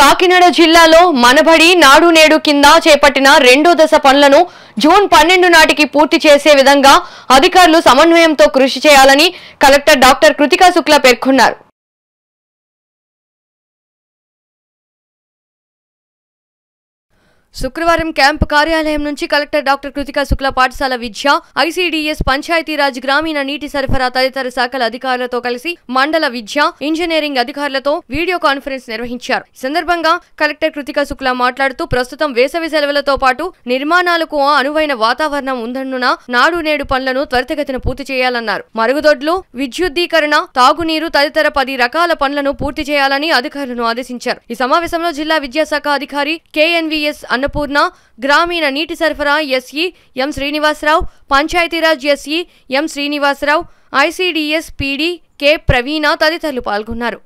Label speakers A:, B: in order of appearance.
A: కాకినాడ జిల్లాలో మనబడి నాడు నేడు కింద చేపట్టిన రెండో దశ పనులను జూన్ పన్నెండు నాటికి పూర్తి చేసే విధంగా అధికారులు సమన్వయంతో కృషి చేయాలని
B: కలెక్టర్ డాక్టర్ కృతికా శుక్లా పేర్కొన్నారు
A: శుక్రవారం క్యాంపు కార్యాలయం నుంచి కలెక్టర్ డాక్టర్ కృతిక శుక్ల పాఠశాల విద్య ఐసీడీఎస్ పంచాయతీరాజ్ గ్రామీణ నీటి సరఫరా తదితర శాఖల అధికారులతో కలిసి మండల విద్య ఇంజనీరింగ్ అధికారులతో వీడియో కాన్ఫరెన్స్ నిర్వహించారు సందర్భంగా కలెక్టర్ కృతిక శుక్ల మాట్లాడుతూ ప్రస్తుతం వేసవి సెలవులతో పాటు నిర్మాణాలకు అనువైన వాతావరణం ఉందన్నున నాడు నేడు పనులను త్వరితగతిన పూర్తి చేయాలన్నారు మరుగుదొడ్లు విద్యుద్దీకరణ తాగునీరు తదితర పది రకాల పనులను పూర్తి చేయాలని అధికారులను ఆదేశించారు ఈ సమావేశంలో జిల్లా విద్యాశాఖ అధికారి కేఎన్వీఎస్ అన్న అన్నపూర్ణ గ్రామీణ నీటి సరఫరా SE M Srinivasa Rao Panchayati Raj SE M Srinivasa Rao ICDS PD K Praveena తదితరులు పాల్గొన్నారు